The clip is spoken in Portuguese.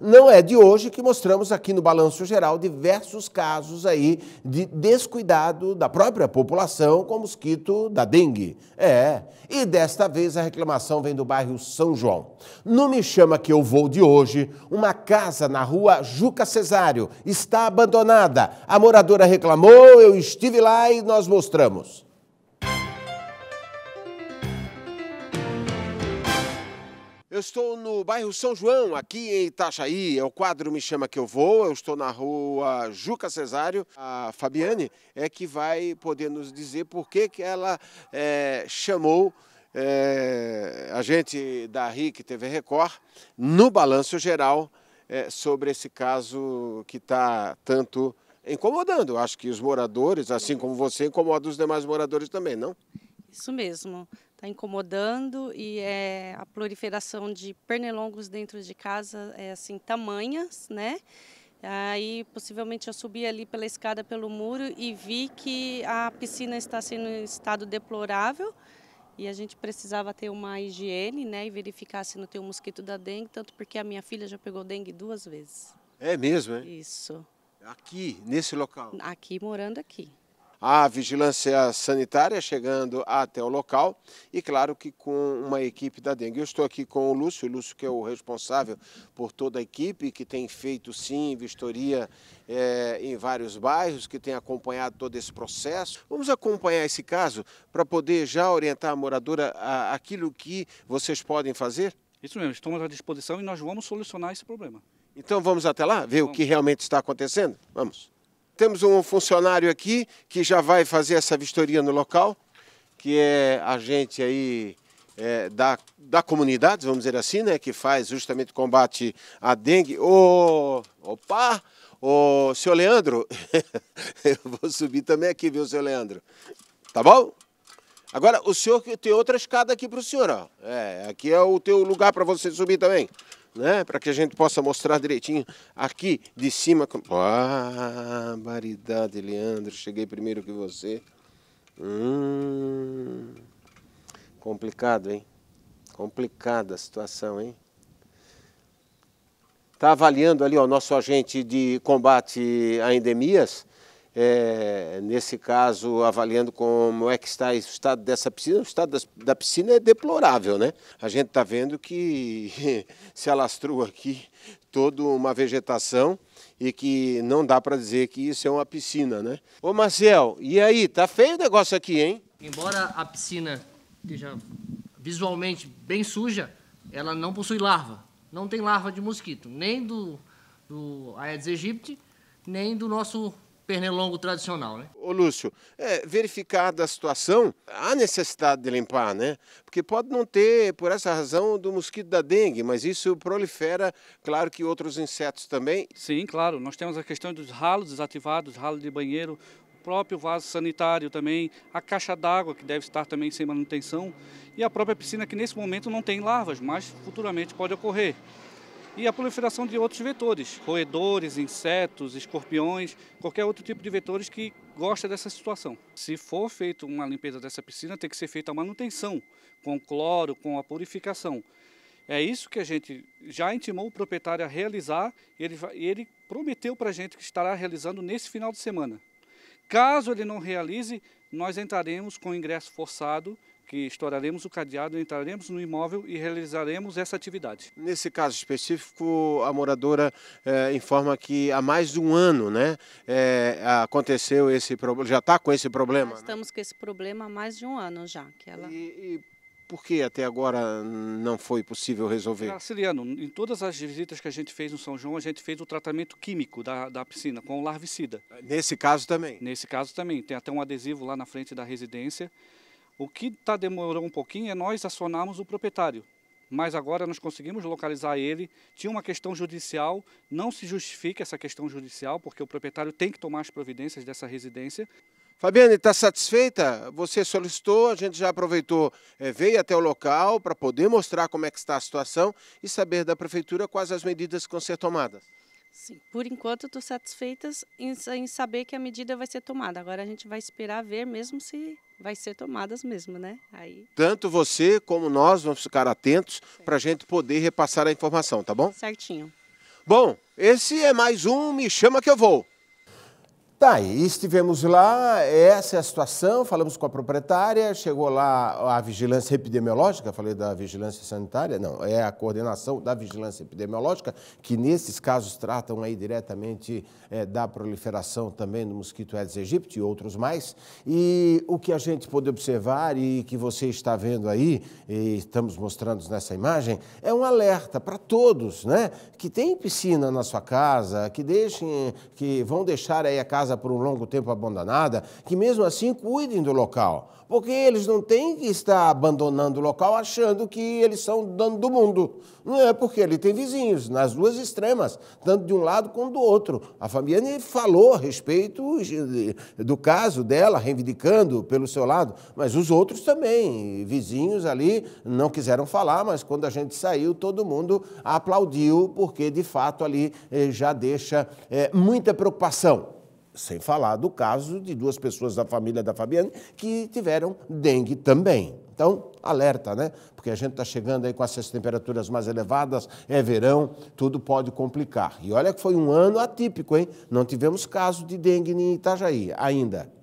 Não é de hoje que mostramos aqui no Balanço Geral diversos casos aí de descuidado da própria população com o mosquito da dengue. É, e desta vez a reclamação vem do bairro São João. No Me Chama Que Eu Vou de hoje, uma casa na rua Juca Cesário está abandonada. A moradora reclamou, eu estive lá e nós mostramos. Eu estou no bairro São João, aqui em Itajaí. É o quadro Me Chama Que Eu Vou. Eu estou na rua Juca Cesário. A Fabiane é que vai poder nos dizer por que, que ela é, chamou é, a gente da RIC TV Record no Balanço Geral é, sobre esse caso que está tanto incomodando. Acho que os moradores, assim como você, incomoda os demais moradores também, não? Isso mesmo está incomodando e é, a proliferação de pernilongos dentro de casa é assim tamanhas, né? Aí possivelmente eu subi ali pela escada pelo muro e vi que a piscina está sendo em estado deplorável e a gente precisava ter uma higiene, né, e verificar se não tem o um mosquito da dengue, tanto porque a minha filha já pegou dengue duas vezes. É mesmo, é? Isso. Aqui, nesse local? Aqui, morando aqui a vigilância sanitária chegando até o local e, claro, que com uma equipe da dengue. Eu estou aqui com o Lúcio, o Lúcio que é o responsável por toda a equipe, que tem feito, sim, vistoria é, em vários bairros, que tem acompanhado todo esse processo. Vamos acompanhar esse caso para poder já orientar a moradora a, aquilo que vocês podem fazer? Isso mesmo, estamos à disposição e nós vamos solucionar esse problema. Então vamos até lá, ver vamos. o que realmente está acontecendo? Vamos. Temos um funcionário aqui que já vai fazer essa vistoria no local, que é a gente aí é, da, da comunidade, vamos dizer assim, né, que faz justamente combate à dengue. Ô, opa! Ô, senhor Leandro, eu vou subir também aqui, viu, senhor Leandro? Tá bom? Agora, o senhor tem outra escada aqui para o senhor, ó. É, aqui é o teu lugar para você subir também né? Para que a gente possa mostrar direitinho aqui de cima. Com... Ah, baridade, Leandro, cheguei primeiro que você. Hum, complicado, hein? Complicada a situação, hein? Está avaliando ali o nosso agente de combate a endemias, é, é, nesse caso, avaliando como é que está o estado dessa piscina, o estado das, da piscina é deplorável, né? A gente está vendo que se alastrou aqui toda uma vegetação e que não dá para dizer que isso é uma piscina, né? Ô Marcel, e aí, tá feio o negócio aqui, hein? Embora a piscina esteja visualmente bem suja, ela não possui larva. Não tem larva de mosquito, nem do, do Aedes aegypti, nem do nosso pernilongo tradicional, né? Ô Lúcio, é, verificada a situação, há necessidade de limpar, né? Porque pode não ter, por essa razão, do mosquito da dengue, mas isso prolifera, claro que outros insetos também. Sim, claro. Nós temos a questão dos ralos desativados, ralo de banheiro, o próprio vaso sanitário também, a caixa d'água que deve estar também sem manutenção e a própria piscina que nesse momento não tem larvas, mas futuramente pode ocorrer e a proliferação de outros vetores, roedores, insetos, escorpiões, qualquer outro tipo de vetores que gosta dessa situação. Se for feita uma limpeza dessa piscina, tem que ser feita a manutenção com cloro, com a purificação. É isso que a gente já intimou o proprietário a realizar e ele, ele prometeu para a gente que estará realizando nesse final de semana. Caso ele não realize, nós entraremos com ingresso forçado que estouraremos o cadeado, entraremos no imóvel e realizaremos essa atividade. Nesse caso específico, a moradora eh, informa que há mais de um ano né, eh, aconteceu tá esse problema, já está com esse problema? Nós estamos né? com esse problema há mais de um ano já. Que ela... E, e por que até agora não foi possível resolver? Graciliano, em todas as visitas que a gente fez no São João, a gente fez o tratamento químico da, da piscina com larvicida. Nesse caso também? Nesse caso também. Tem até um adesivo lá na frente da residência o que tá demorou um pouquinho é nós acionarmos o proprietário. Mas agora nós conseguimos localizar ele. Tinha uma questão judicial, não se justifica essa questão judicial, porque o proprietário tem que tomar as providências dessa residência. Fabiane, está satisfeita? Você solicitou, a gente já aproveitou, é, veio até o local para poder mostrar como é que está a situação e saber da prefeitura quais as medidas que vão ser tomadas. Sim, por enquanto estou satisfeita em, em, saber que a medida vai ser tomada. Agora a gente vai esperar ver mesmo se vai ser tomadas mesmo, né? Aí... Tanto você como nós vamos ficar atentos para a gente poder repassar a informação, tá bom? Certinho. Bom, esse é mais um Me Chama Que Eu Vou. Tá, e estivemos lá, essa é a situação, falamos com a proprietária, chegou lá a vigilância epidemiológica, falei da vigilância sanitária, não, é a coordenação da vigilância epidemiológica, que nesses casos tratam aí diretamente é, da proliferação também do mosquito Aedes aegypti e outros mais. E o que a gente pôde observar e que você está vendo aí, e estamos mostrando nessa imagem, é um alerta para todos, né, que tem piscina na sua casa, que deixem, que vão deixar aí a casa casa por um longo tempo abandonada, que mesmo assim cuidem do local. Porque eles não têm que estar abandonando o local achando que eles são dono do mundo. Não é porque ele tem vizinhos, nas duas extremas, tanto de um lado como do outro. A Fabiane falou a respeito do caso dela, reivindicando pelo seu lado, mas os outros também, vizinhos ali, não quiseram falar, mas quando a gente saiu, todo mundo aplaudiu, porque de fato ali eh, já deixa eh, muita preocupação. Sem falar do caso de duas pessoas da família da Fabiane que tiveram dengue também. Então, alerta, né? Porque a gente está chegando aí com essas temperaturas mais elevadas, é verão, tudo pode complicar. E olha que foi um ano atípico, hein? Não tivemos caso de dengue em Itajaí ainda.